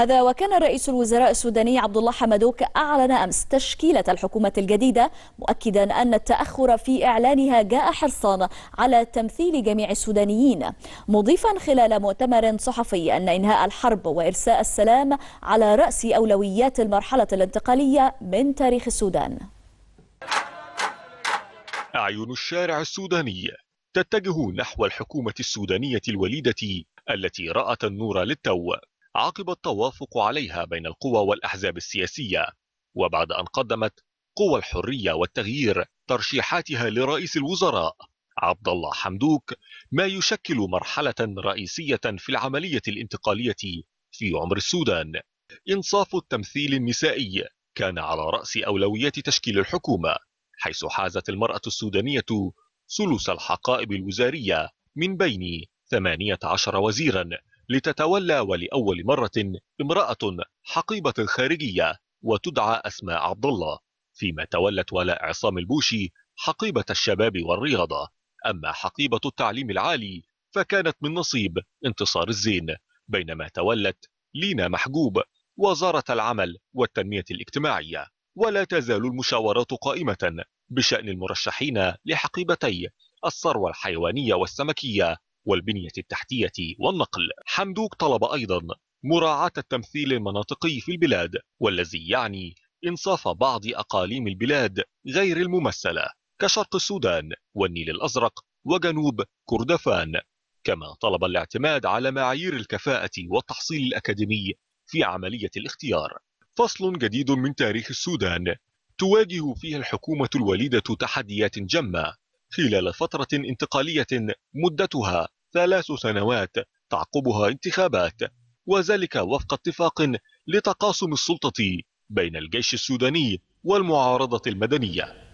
هذا وكان رئيس الوزراء السوداني عبد الله حمدوك أعلن أمس تشكيلة الحكومة الجديدة مؤكدا أن التأخر في إعلانها جاء حرصا على تمثيل جميع السودانيين مضيفا خلال مؤتمر صحفي أن إنهاء الحرب وإرساء السلام على رأس أولويات المرحلة الانتقالية من تاريخ السودان أعين الشارع السوداني تتجه نحو الحكومة السودانية الوليدة التي رأت النور للتو عقب التوافق عليها بين القوى والأحزاب السياسية وبعد أن قدمت قوى الحرية والتغيير ترشيحاتها لرئيس الوزراء عبد الله حمدوك ما يشكل مرحلة رئيسية في العملية الانتقالية في عمر السودان إنصاف التمثيل النسائي كان على رأس أولويات تشكيل الحكومة حيث حازت المرأة السودانية ثلث الحقائب الوزارية من بين 18 وزيرا لتتولى ولأول مرة امرأة حقيبة الخارجية وتدعى أسماء عبد الله فيما تولت ولاء عصام البوشي حقيبة الشباب والرياضة أما حقيبة التعليم العالي فكانت من نصيب انتصار الزين بينما تولت لينا محجوب وزارة العمل والتنمية الاجتماعية ولا تزال المشاورات قائمة بشأن المرشحين لحقيبتي الثروة الحيوانية والسمكية والبنية التحتية والنقل حمدوك طلب أيضا مراعاة التمثيل المناطقي في البلاد والذي يعني إنصاف بعض أقاليم البلاد غير الممثلة كشرق السودان والنيل الأزرق وجنوب كردفان كما طلب الاعتماد على معايير الكفاءة والتحصيل الأكاديمي في عملية الاختيار فصل جديد من تاريخ السودان تواجه فيه الحكومة الوليدة تحديات جمة خلال فترة انتقالية مدتها ثلاث سنوات تعقبها انتخابات وذلك وفق اتفاق لتقاسم السلطة بين الجيش السوداني والمعارضة المدنية